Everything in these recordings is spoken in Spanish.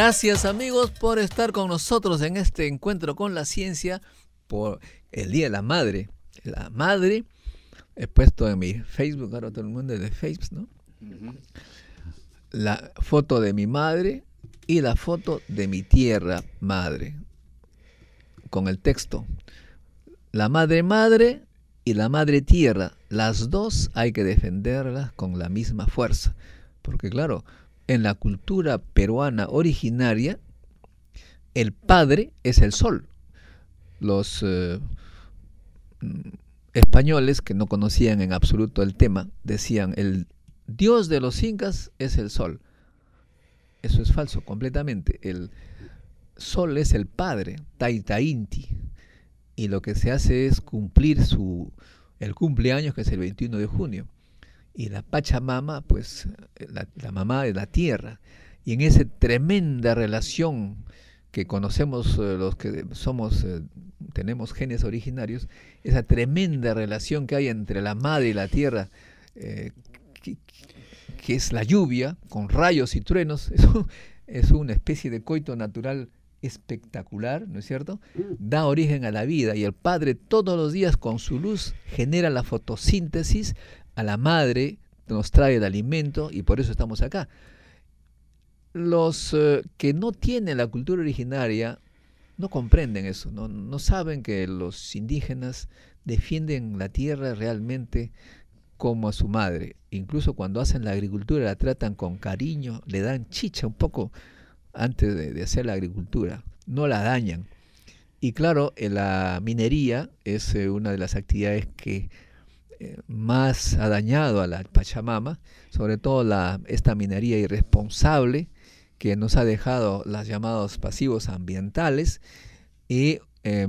Gracias amigos por estar con nosotros en este encuentro con la ciencia por el Día de la Madre. La Madre, he puesto en mi Facebook, ahora todo el mundo es de Facebook, ¿no? La foto de mi madre y la foto de mi tierra madre, con el texto. La madre madre y la madre tierra, las dos hay que defenderlas con la misma fuerza, porque claro, en la cultura peruana originaria, el padre es el sol. Los eh, mm, españoles que no conocían en absoluto el tema decían el dios de los incas es el sol. Eso es falso completamente. El sol es el padre, Inti. Y lo que se hace es cumplir su, el cumpleaños que es el 21 de junio y la Pachamama, pues eh, la, mamá de la tierra. Y en esa tremenda relación que conocemos eh, los que somos, eh, tenemos genes originarios, esa tremenda relación que hay entre la madre y la tierra, que, es la lluvia, con rayos y truenos, es una especie de coito natural espectacular, ¿no es cierto? Da origen a la vida y el Padre todos los días con su luz genera la fotosíntesis a la madre, nos trae el alimento y por eso estamos acá. Los eh, que no tienen la cultura originaria no comprenden eso, no, saben que los indígenas defienden la tierra realmente como a su madre. Incluso cuando hacen la agricultura la tratan con cariño, le dan chicha un poco antes de, de hacer la agricultura, no la dañan. Y claro, la minería es eh, una de las actividades que eh, más ha dañado a la Pachamama, sobre todo la, esta minería irresponsable que nos ha dejado los llamados pasivos ambientales y eh,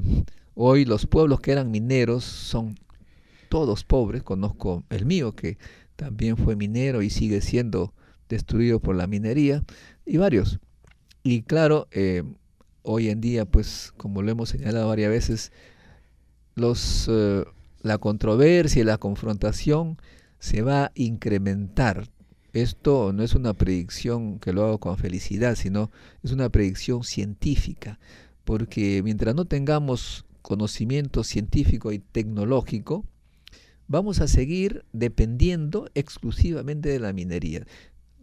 hoy los pueblos que eran mineros son todos pobres, conozco el mío que también fue minero y sigue siendo destruido por la minería y varios. Y claro, eh, hoy en día pues como lo hemos señalado varias veces, los la controversia y la confrontación se va a incrementar. Esto no es una predicción que lo hago con felicidad, sino es una predicción científica, porque mientras no tengamos conocimiento científico y tecnológico, vamos a seguir dependiendo exclusivamente de la minería.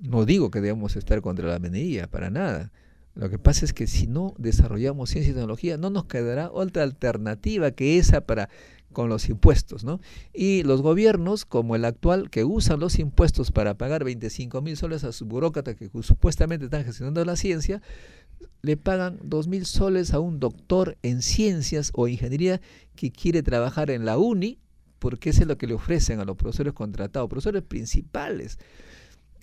No digo que debamos estar contra la minería, para nada. Lo que pasa es que si no desarrollamos ciencia y tecnología, no nos quedará otra alternativa que esa para con los impuestos, ¿no? Y los gobiernos, como el actual, que usan los impuestos para pagar 25 mil soles a sus burócratas que supuestamente están gestionando la ciencia, le pagan 2 mil soles a un doctor en ciencias o ingeniería que quiere trabajar en la UNI, porque eso es lo que le ofrecen a los profesores contratados, profesores principales.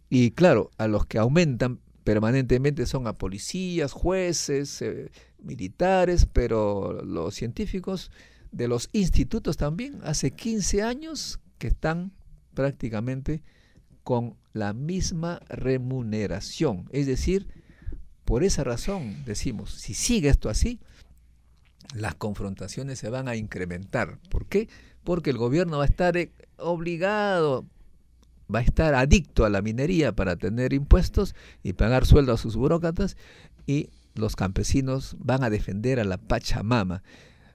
Y claro, a los que aumentan permanentemente son a policías, jueces, eh, militares, pero los científicos de los institutos también hace 15 años que están prácticamente con la misma remuneración. Es decir, por esa razón decimos, si sigue esto así, las confrontaciones se van a incrementar. ¿Por qué? Porque el gobierno va a estar eh, obligado va a estar adicto a la minería para tener impuestos y pagar sueldo a sus burócratas y los campesinos van a defender a la Pachamama.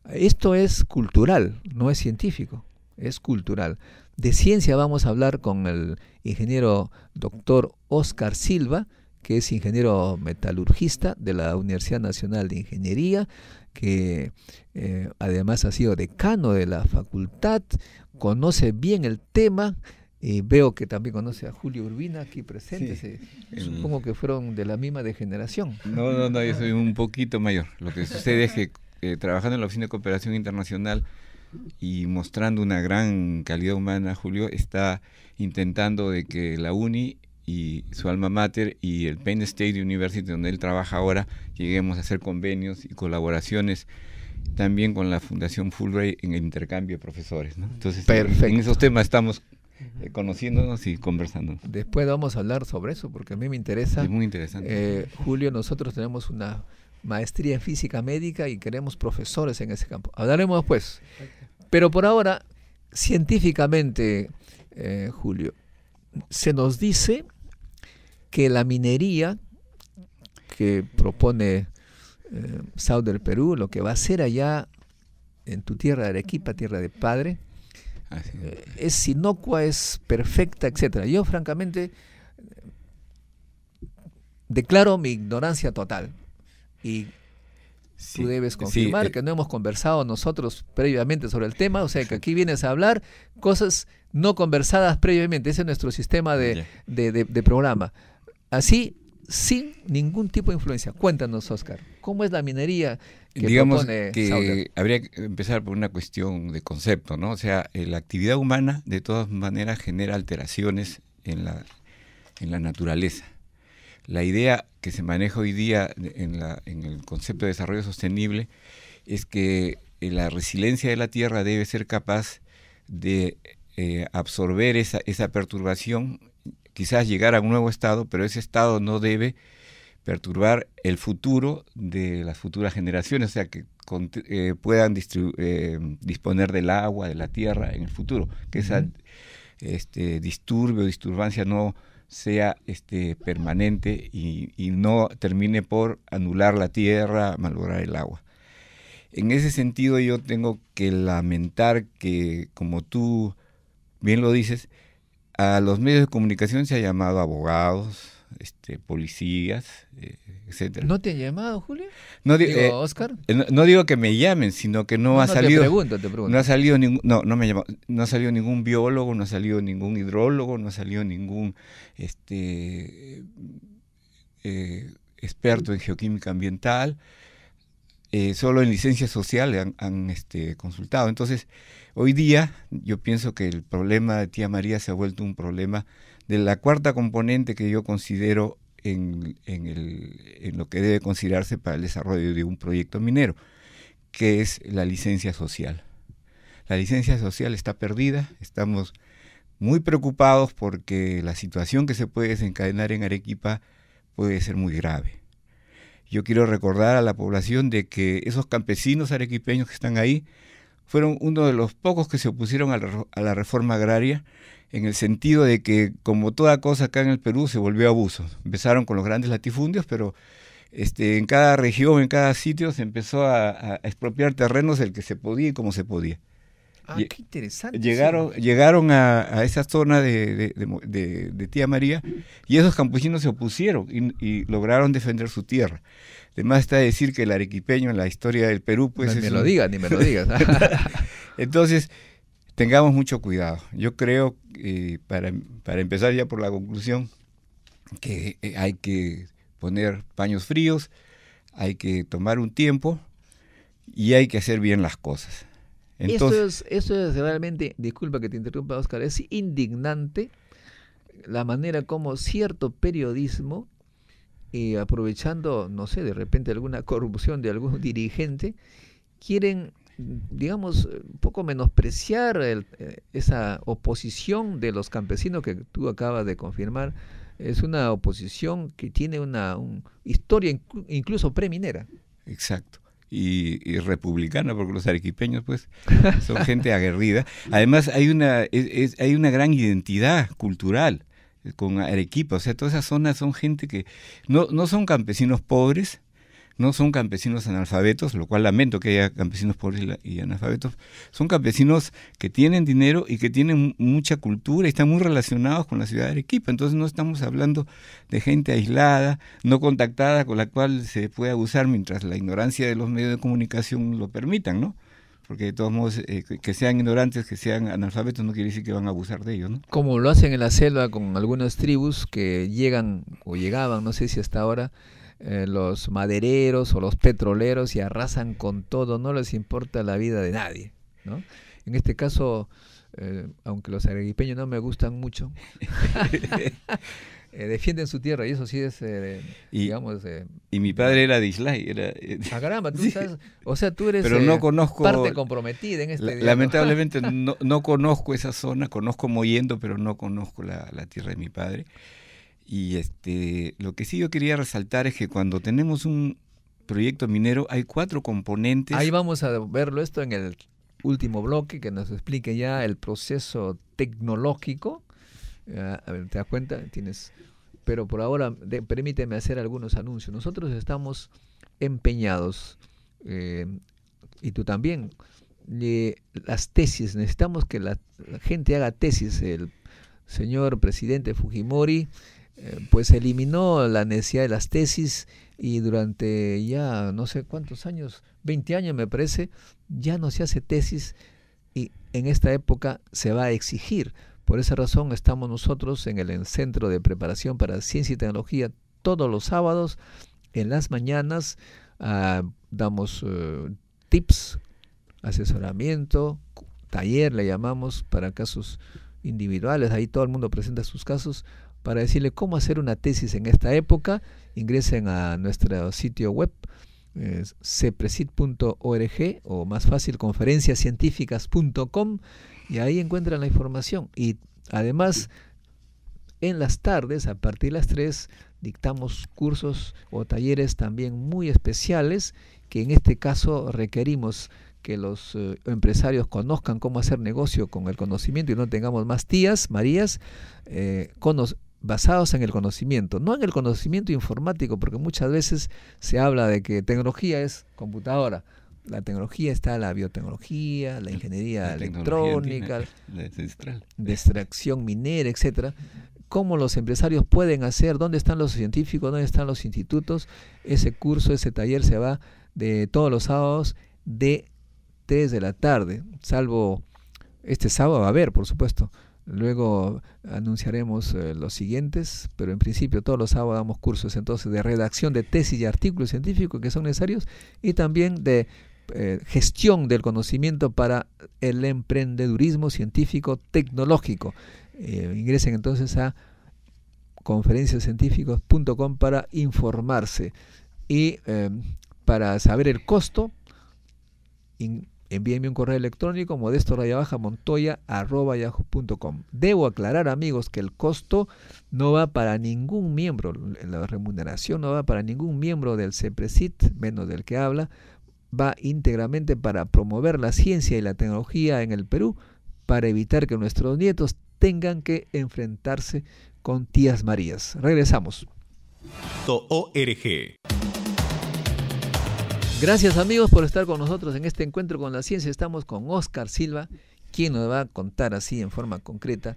Esto es cultural, no es científico, es cultural. De ciencia vamos a hablar con el ingeniero doctor Oscar Silva, que es ingeniero metalurgista de la Universidad Nacional de Ingeniería, que eh, además ha sido decano de la facultad, conoce bien el tema veo que también conoce a Julio Urbina aquí presente. supongo que fueron de la misma degeneración. No, no, no, yo soy un poquito mayor. Lo que sucede es que eh, trabajando en la Oficina de Cooperación Internacional y mostrando una gran calidad humana, Julio está intentando de que la UNI y su alma mater y el Penn State University, donde él trabaja ahora, lleguemos a hacer convenios y colaboraciones también con la Fundación Fulbright en el intercambio de profesores. Entonces, en esos temas estamos eh, conociéndonos y conversando. Después vamos a hablar sobre eso, porque a mí me interesa. Es muy interesante. Eh, Julio, nosotros tenemos una maestría en física médica y queremos profesores en ese campo. Hablaremos después. Pero por ahora, científicamente, eh, Julio, se nos dice que la minería que propone South del Perú, lo que va a hacer allá en tu tierra de Arequipa, tierra de padre, eh, es inocua, es perfecta, etcétera. Yo francamente declaro mi ignorancia total y tú debes confirmar eh, que no hemos conversado nosotros previamente sobre el tema, o sea que aquí vienes a hablar cosas no conversadas previamente, ese es nuestro sistema de, de programa. Así sin ningún tipo de influencia. Cuéntanos, Oscar, ¿cómo es la minería? Que Digamos que habría que empezar por una cuestión de concepto, ¿no? O sea, eh, la actividad humana de todas maneras genera alteraciones en la, en la naturaleza. La idea que se maneja hoy día en, el concepto de desarrollo sostenible es que eh, la resiliencia de la Tierra debe ser capaz de eh, absorber esa, esa perturbación quizás llegar a un nuevo estado, pero ese estado no debe perturbar el futuro de las futuras generaciones, o sea, que eh, puedan eh, disponer del agua, de la tierra en el futuro, que esa este, disturbio, disturbancia no sea este, permanente y, no termine por anular la tierra, malograr el agua. En ese sentido yo tengo que lamentar que, como tú bien lo dices, a los medios de comunicación se ha llamado abogados, este, policías, etc. Eh, etcétera. ¿No te han llamado, Julio? No digo, eh, Oscar. Eh, no, digo que me llamen, sino que no, ha salido. Te pregunto, te pregunto. No ha salido ningún, no, me no ha salido ningún biólogo, no ha salido ningún hidrólogo, no ha salido ningún este experto en geoquímica ambiental. Eh, solo en licencia social han, este, consultado. Entonces, hoy día yo pienso que el problema de tía María se ha vuelto un problema de la cuarta componente que yo considero en lo que debe considerarse para el desarrollo de un proyecto minero, que es la licencia social. La licencia social está perdida, estamos muy preocupados porque la situación que se puede desencadenar en Arequipa puede ser muy grave. Yo quiero recordar a la población de que esos campesinos arequipeños que están ahí fueron uno de los pocos que se opusieron a la, reforma agraria en el sentido de que, como toda cosa acá en el Perú, se volvió abuso. Empezaron con los grandes latifundios, pero este, en cada región, en cada sitio, se empezó a, a expropiar terrenos el que se podía y como se podía. Ah, llegaron, llegaron a, esa zona de, Tía María y esos campesinos se opusieron y, lograron defender su tierra. Además está decir que el arequipeño en la historia del Perú, pues... Ni me lo digas, ni me lo digas. Entonces, tengamos mucho cuidado. Yo creo, eh, para, empezar ya por la conclusión, que eh, hay que poner paños fríos, hay que tomar un tiempo y hay que hacer bien las cosas eso, es, eso es realmente, disculpa que te interrumpa Oscar, es indignante la manera como cierto periodismo, eh, aprovechando, no sé, de repente alguna corrupción de algún dirigente, quieren, digamos, un poco menospreciar eh, esa oposición de los campesinos que tú acabas de confirmar. Es una oposición que tiene una historia incluso preminera. Exacto y, y, republicana, porque los arequipeños, pues, son gente aguerrida. Además, hay una, hay una gran identidad cultural con Arequipa, o sea, todas esas zonas son gente que no, no son campesinos pobres, no son campesinos analfabetos, lo cual lamento que haya campesinos pobres y analfabetos, son campesinos que tienen dinero y que tienen mucha cultura y están muy relacionados con la ciudad de Arequipa. Entonces no estamos hablando de gente aislada, no contactada, con la cual se puede abusar mientras la ignorancia de los medios de comunicación lo permitan, ¿no? porque de todos modos, eh, que sean ignorantes, que sean analfabetos, no quiere decir que van a abusar de ellos, ¿no? Como lo hacen en la selva con algunas tribus que llegan o llegaban, no sé si hasta ahora, eh, los madereros o los petroleros y arrasan con todo, no les importa la vida de nadie. ¿no? En este caso, eh, aunque los arequipeños no me gustan mucho, eh, defienden su tierra y eso sí es, y, digamos... y mi padre era dislike. Era, ah, caramba, tú o sea, tú eres Pero no conozco, parte comprometida en este... lamentablemente no, conozco esa zona, conozco Moyendo, pero no conozco la, la tierra de mi padre. Y este, lo que sí yo quería resaltar es que cuando tenemos un proyecto minero hay cuatro componentes. Ahí vamos a verlo esto en el último bloque, que nos explique ya el proceso tecnológico. Ah, a ver, ¿te das cuenta? Tienes... Pero por ahora permíteme hacer algunos anuncios. Nosotros estamos empeñados, eh, y tú también, eh, las tesis. Necesitamos que la gente haga tesis. El señor presidente Fujimori eh, pues eliminó la necesidad de las tesis y durante ya no sé cuántos años, 20 años me parece, ya no se hace tesis y en esta época se va a exigir. Por esa razón estamos nosotros en el Centro de Preparación para Ciencia y Tecnología todos los sábados, en las mañanas, ah, damos eh, tips, asesoramiento, taller le llamamos para casos individuales, ahí todo el mundo presenta sus casos para decirle cómo hacer una tesis en esta época, ingresen a nuestro sitio web cpresit.org o más fácil conferenciascientíficas.com y ahí encuentran la información. Y además, en las tardes, a partir de las 3, dictamos cursos o talleres también muy especiales que en este caso requerimos que los eh, empresarios conozcan cómo hacer negocio con el conocimiento y no tengamos más tías, Marías, eh, basados en el conocimiento, no en el conocimiento informático, porque muchas veces se habla de que tecnología es computadora. La tecnología está la biotecnología, la ingeniería electrónica, la extracción minera, etcétera. Cómo los empresarios pueden hacer, dónde están los científicos, dónde están los institutos. Ese curso, ese taller se va de todos los sábados de 3 de la tarde, salvo este sábado va a haber, por supuesto, Luego anunciaremos eh, los siguientes, pero en principio todos los sábados damos cursos entonces de redacción de tesis y artículos científicos que son necesarios y también de eh, gestión del conocimiento para el emprendedurismo científico tecnológico. Eh, ingresen entonces a conferenciascientíficos.com para informarse y para saber el costo envíenme un correo electrónico modesto rayabaja montoya yahoo.com. Debo aclarar amigos que el costo no va para ningún miembro, la remuneración no va para ningún miembro del CEPRESIT, menos del que habla, va íntegramente para promover la ciencia y la tecnología en el Perú para evitar que nuestros nietos tengan que enfrentarse con tías Marías. Regresamos. Gracias amigos por estar con nosotros en este encuentro con la ciencia. Estamos con Oscar Silva, quien nos va a contar así en forma concreta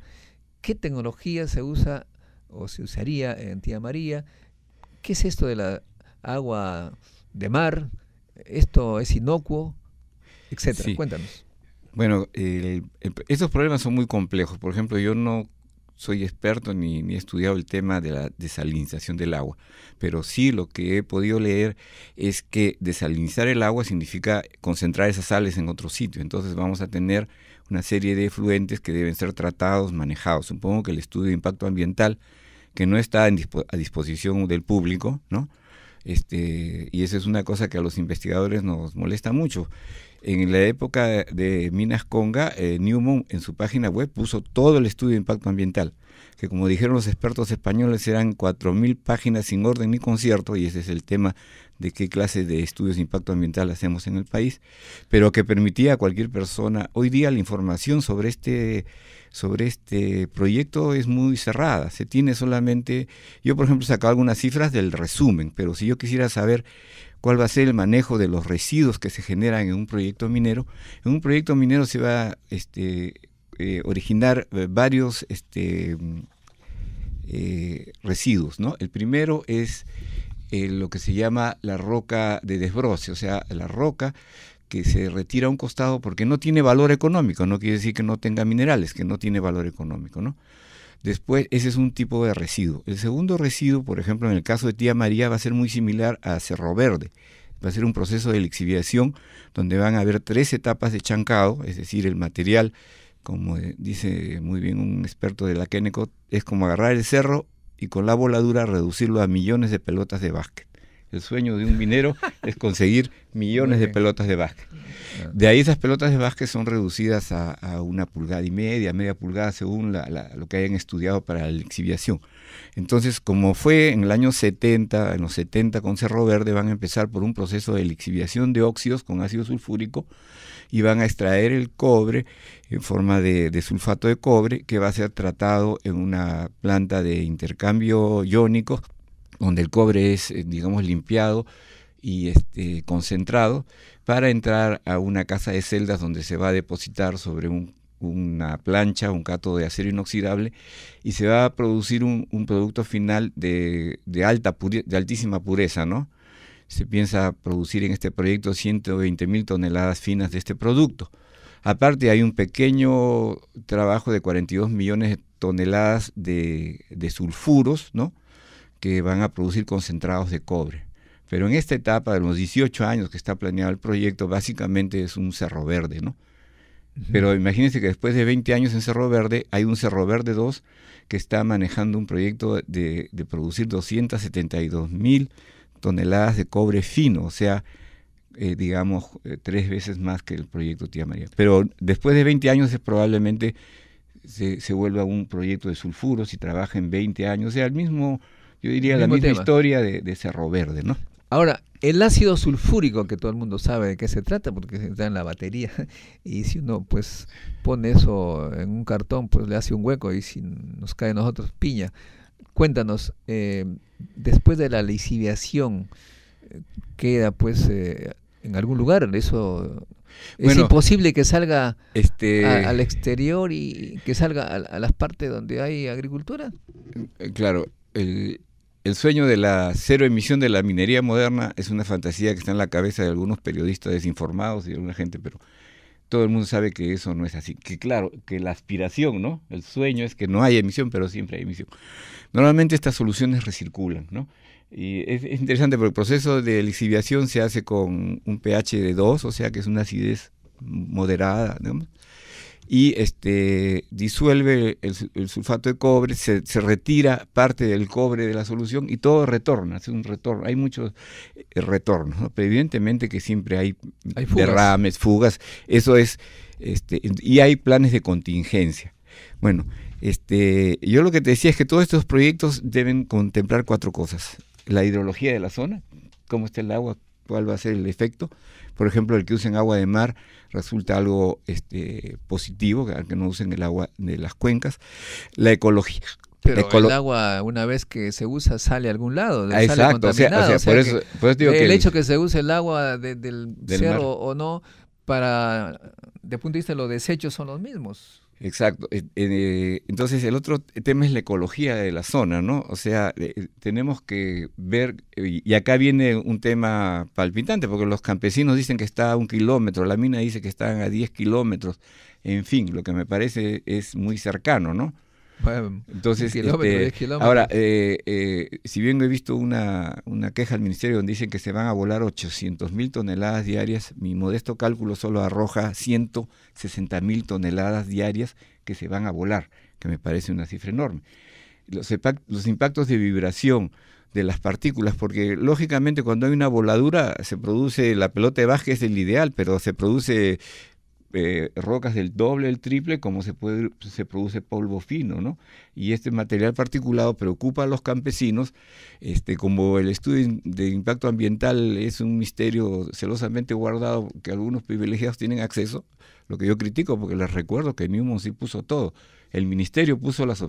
qué tecnología se usa o se usaría en Tía María, qué es esto de la agua de mar, esto es inocuo, etcétera. Cuéntanos. Bueno, estos problemas son muy complejos. Por ejemplo, yo no soy experto ni, he estudiado el tema de la desalinización del agua, pero sí lo que he podido leer es que desalinizar el agua significa concentrar esas sales en otro sitio, entonces vamos a tener una serie de efluentes que deben ser tratados, manejados. Supongo que el estudio de impacto ambiental, que no está a disposición del público, ¿no? Este, y eso es una cosa que a los investigadores nos molesta mucho. En la época de Minas Conga, eh, Newman en su página web puso todo el estudio de impacto ambiental que como dijeron los expertos españoles eran 4.000 páginas sin orden ni concierto, y ese es el tema de qué clase de estudios de impacto ambiental hacemos en el país, pero que permitía a cualquier persona, hoy día la información sobre este, sobre este proyecto es muy cerrada, se tiene solamente, yo por ejemplo saco algunas cifras del resumen, pero si yo quisiera saber cuál va a ser el manejo de los residuos que se generan en un proyecto minero. En un proyecto minero se va este, eh, originar eh, varios este, eh, residuos. ¿no? El primero es lo que se llama la roca de desbroce, o sea, la roca que se retira a un costado porque no tiene valor económico, no quiere decir que no tenga minerales, que no tiene valor económico, Después, ese es un tipo de residuo. El segundo residuo, por ejemplo, en el caso de Tía María, va a ser muy similar a Cerro Verde. Va a ser un proceso de lixiviación donde van a haber tres etapas de chancado, es decir, el material como eh, dice muy bien un experto de la Kennecott, es como agarrar el cerro y con la voladura reducirlo a millones de pelotas de básquet. El sueño de un minero es conseguir millones de pelotas de básquet. De ahí esas pelotas de básquet son reducidas a, una pulgada y media, media pulgada, según lo que hayan estudiado para la exhibición. Entonces, como fue en el año 70, en los 70 con Cerro Verde, van a empezar por un proceso de lixiviación de óxidos con ácido sulfúrico y van a extraer el cobre en forma de, de sulfato de cobre que va a ser tratado en una planta de intercambio iónico donde el cobre es, eh, digamos, limpiado y este, concentrado para entrar a una casa de celdas donde se va a depositar sobre una plancha, un cátodo de acero inoxidable y se va a producir un, producto final de, alta de altísima pureza, ¿no? Se piensa producir en este proyecto 120 mil toneladas finas de este producto. Aparte hay un pequeño trabajo de 42 millones de toneladas de, de sulfuros, ¿no? que van a producir concentrados de cobre. Pero en esta etapa de los 18 años que está planeado el proyecto, básicamente es un cerro verde, ¿no? Pero imagínense que después de 20 años en Cerro Verde, hay un Cerro Verde 2 que está manejando un proyecto de, producir 272 mil toneladas de cobre fino, o sea, eh, digamos, eh, tres veces más que el proyecto Tía María. Pero después de 20 años es probablemente se, vuelva un proyecto de sulfuros y trabaja en 20 años. O sea, el mismo, yo diría, la misma historia de, Cerro Verde, ¿no? Ahora, el ácido sulfúrico, que todo el mundo sabe de qué se trata, porque se está en la batería, y si uno pues pone eso en un cartón, pues le hace un hueco y si nos cae a nosotros piña. Cuéntanos, eh, después de la lisiviación, eh, queda pues eh, en algún lugar, eso es imposible que salga este, al exterior y que salga a, a, las partes donde hay agricultura. Claro, el, el sueño de la cero emisión de la minería moderna es una fantasía que está en la cabeza de algunos periodistas desinformados y de alguna gente, pero todo el mundo sabe que eso no es así. Que claro, que la aspiración, ¿no? El sueño es que no hay emisión, pero siempre hay emisión. Normalmente estas soluciones recirculan, ¿no? Y es, interesante porque el proceso de lixiviación se hace con un pH de 2, o sea que es una acidez moderada, y este, disuelve el, sulfato de cobre, se, se, retira parte del cobre de la solución y todo retorna, es un retorno, hay muchos eh, retornos, pero evidentemente que siempre hay, derrames, fugas, eso es, este, y hay planes de contingencia. Bueno, este, yo lo que te decía es que todos estos proyectos deben contemplar cuatro cosas. La hidrología de la zona, cómo está el agua, cuál va a ser el efecto. Por ejemplo, el que usen agua de mar resulta algo este, positivo, que no usen el agua de las cuencas. La ecología. Pero el agua, una vez que se usa, sale a algún lado. sale exacto, o sea, por, eso, digo el, que el hecho que se use el agua del, cerro o no, para, de punto de vista, de los desechos son los mismos. Exacto. Eh, entonces, el otro tema es la ecología de la zona, ¿no? O sea, eh, eh, tenemos que ver, y acá viene un tema palpitante, porque los campesinos dicen que está a un kilómetro, la mina dice que están a 10 kilómetros, en fin, lo que me parece es muy cercano, ¿no? Entonces, este, ahora, eh, eh, si bien he visto una, una, queja al ministerio donde dicen que se van a volar 800 mil toneladas diarias, mi modesto cálculo solo arroja 160 mil toneladas diarias que se van a volar, que me parece una cifra enorme. Los, impactos de vibración, de las partículas, porque lógicamente cuando hay una voladura se produce, la pelota de que es el ideal, pero se produce eh, rocas del doble, el triple, como se, puede, se produce polvo fino, ¿no? Y este material particulado preocupa a los campesinos, este, como el estudio de impacto ambiental es un misterio celosamente guardado que algunos privilegiados tienen acceso, lo que yo critico, porque les recuerdo que Newman sí puso todo. El ministerio puso las,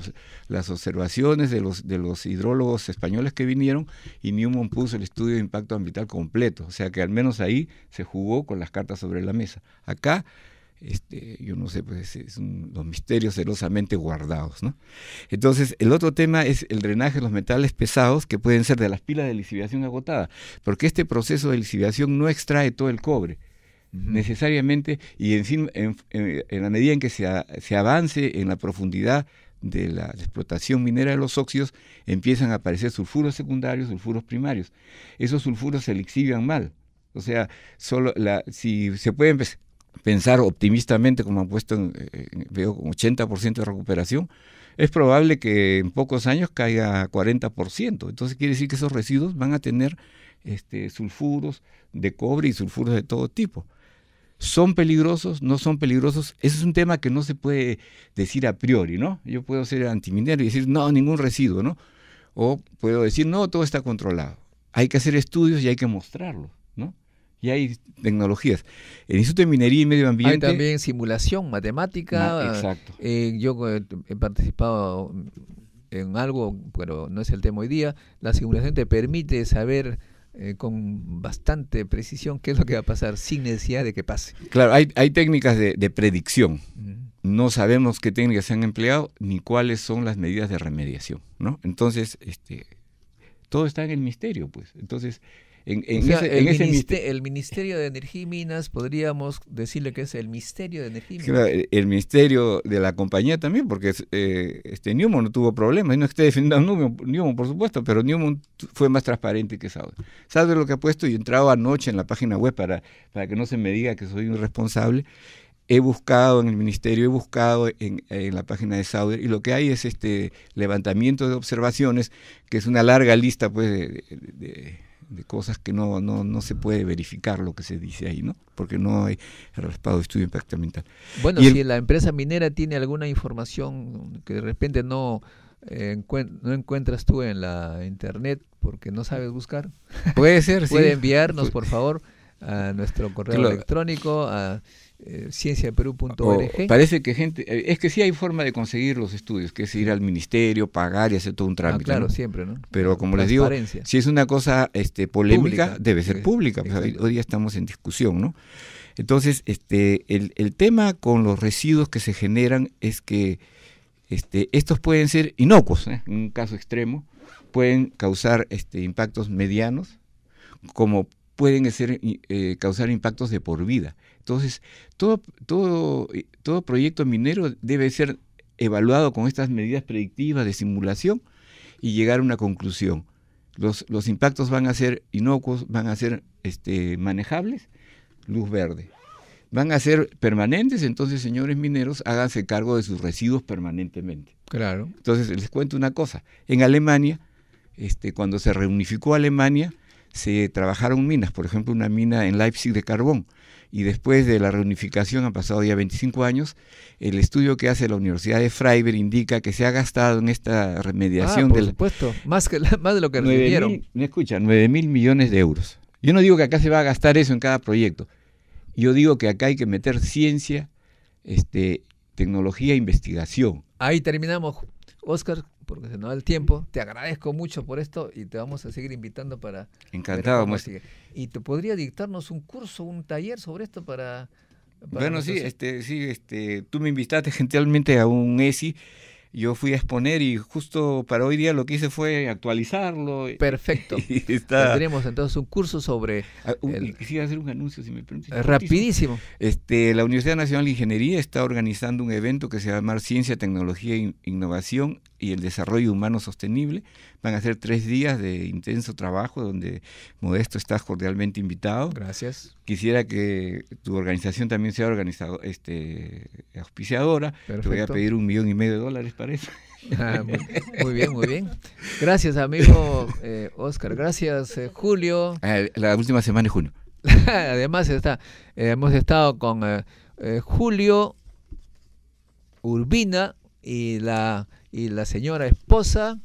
las observaciones de los, de los hidrólogos españoles que vinieron y Newman puso el estudio de impacto ambiental completo. O sea que al menos ahí se jugó con las cartas sobre la mesa. Acá este, yo no sé, pues son los misterios celosamente guardados. Entonces, el otro tema es el drenaje de los metales pesados que pueden ser de las pilas de lixiviación agotada, porque este proceso de lixiviación no extrae todo el cobre. necesariamente y en, la medida en que se, avance en la profundidad de la explotación minera de los óxidos, empiezan a aparecer sulfuros secundarios, sulfuros primarios. Esos sulfuros se lixivian mal. O sea, solo si se puede pensar optimistamente, como han puesto, veo, con 80% de recuperación, es probable que en pocos años caiga 40%. Entonces quiere decir que esos residuos van a tener este, sulfuros de cobre y sulfuros de todo tipo. ¿Son peligrosos? ¿No son peligrosos? Ese es un tema que no se puede decir a priori, ¿no? Yo puedo ser antiminero y decir, no, ningún residuo, ¿no? O puedo decir, no, todo está controlado. Hay que hacer estudios y hay que mostrarlo y hay tecnologías. El Instituto de Minería y Medio Ambiente. Hay también simulación, matemática. exacto. Eh, yo eh, he participado en algo, pero no es el tema hoy día. La simulación te permite saber eh, con bastante precisión qué es lo que va a pasar sin necesidad de que pase. Claro, hay, técnicas de, predicción. No sabemos qué técnicas se han empleado ni cuáles son las medidas de remediación, ¿no? Entonces, este, todo está en el misterio, pues. Entonces, en, el, ministerio, de Energía y Minas, podríamos decirle que es el Ministerio de Energía y Minas. el, Ministerio de la compañía también, porque eh, este Newman no tuvo problemas. No esté defendiendo a Newman, por supuesto, pero Newman fue más transparente que Sauer. Sauer lo que ha puesto, y entrado anoche en la página web para, para que no se me diga que soy un responsable. He buscado en el ministerio, he buscado en, la página de Sauer, y lo que hay es este levantamiento de observaciones, que es una larga lista pues, de de cosas que no, no, no se puede verificar lo que se dice ahí, ¿no? Porque no hay respaldo de estudio de impacto ambiental. Bueno, si la empresa minera tiene alguna información que de repente no, eh, no encuentras tú en la internet porque no sabes buscar, puede ser, puede enviarnos, por favor, a nuestro correo electrónico, a cienciaperú.org. Parece que gente, eh, es que sí hay forma de conseguir los estudios, que es ir al ministerio, pagar y hacer todo un trámite. Ah, claro, siempre, ¿no? Pero como les digo, si es una cosa este, polémica, debe ser pública. Pues, hoy, día estamos en discusión, ¿no? Entonces, este, el, tema con los residuos que se generan es que este, estos pueden ser inocuos, ¿eh? en un caso extremo, pueden causar este, impactos medianos, como pueden eh, causar impactos de por vida. Entonces, todo, todo, eh, todo proyecto minero debe ser evaluado con estas medidas predictivas de simulación y llegar a una conclusión. Los, los impactos van a ser inocuos, van a ser este, manejables, luz verde. Van a ser permanentes, entonces, señores mineros, háganse cargo de sus residuos permanentemente. Claro. Entonces, les cuento una cosa. En Alemania, este, cuando se reunificó Alemania, se trabajaron minas, por ejemplo, una mina en Leipzig de carbón. Y después de la reunificación, han pasado ya 25 años, el estudio que hace la Universidad de Freiberg indica que se ha gastado en esta remediación. Ah, por supuesto, más, que, más de lo que recibieron. Me escucha, 9 mil millones de euros. Yo no digo que acá se va a gastar eso en cada proyecto. Yo digo que acá hay que meter ciencia, este, tecnología e investigación. Ahí terminamos. Oscar, porque se nos da el tiempo. Te agradezco mucho por esto y te vamos a seguir invitando para... Encantado. Y te podría dictarnos un curso, un taller sobre esto para... bueno, sí, este, sí este, tú me invitaste gentilmente a un ESI yo fui a exponer y justo para hoy día lo que hice fue actualizarlo. Perfecto. Tendremos entonces un curso sobre... Ah, quisiera hacer un anuncio, si me permite. Eh, rapidísimo. Este, la Universidad Nacional de Ingeniería está organizando un evento que se llama Ciencia, Tecnología e Innovación y el desarrollo humano sostenible. Van a ser tres días de intenso trabajo donde Modesto estás cordialmente invitado. Gracias. Quisiera que tu organización también sea organizado, este, auspiciadora. Te voy a pedir un millón y medio de dólares para ah, eso. muy, bien, muy bien. Gracias, amigo Oscar. Eh, Gracias, eh, Julio. Ah, la última semana de junio. Además, está, eh, hemos estado con Julio Urbina y la, y la señora esposa,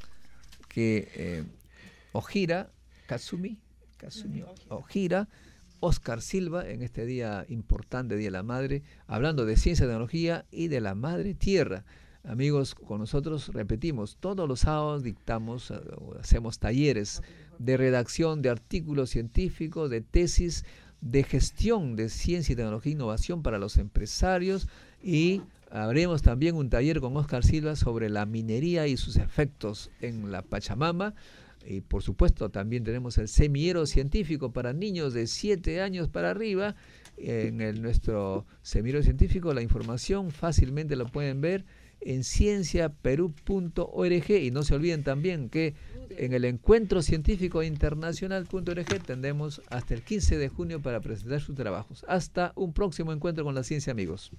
que eh, Ojira, Kazumi Ojira, Oscar Silva, en este día importante, Día de la Madre, hablando de ciencia, tecnología y de la Madre Tierra. Amigos, con nosotros repetimos, todos los sábados dictamos, eh, hacemos talleres de redacción de artículos científicos, de tesis, de gestión de ciencia y tecnología innovación para los empresarios y Habremos también un taller con Oscar Silva sobre la minería y sus efectos en la Pachamama. Y por supuesto también tenemos el semillero científico para niños de 7 años para arriba. En el, nuestro semillero científico la información fácilmente la pueden ver en cienciaperú.org y no se olviden también que en el encuentro científico internacional.org tendremos hasta el 15 de junio para presentar sus trabajos. Hasta un próximo encuentro con la ciencia, amigos.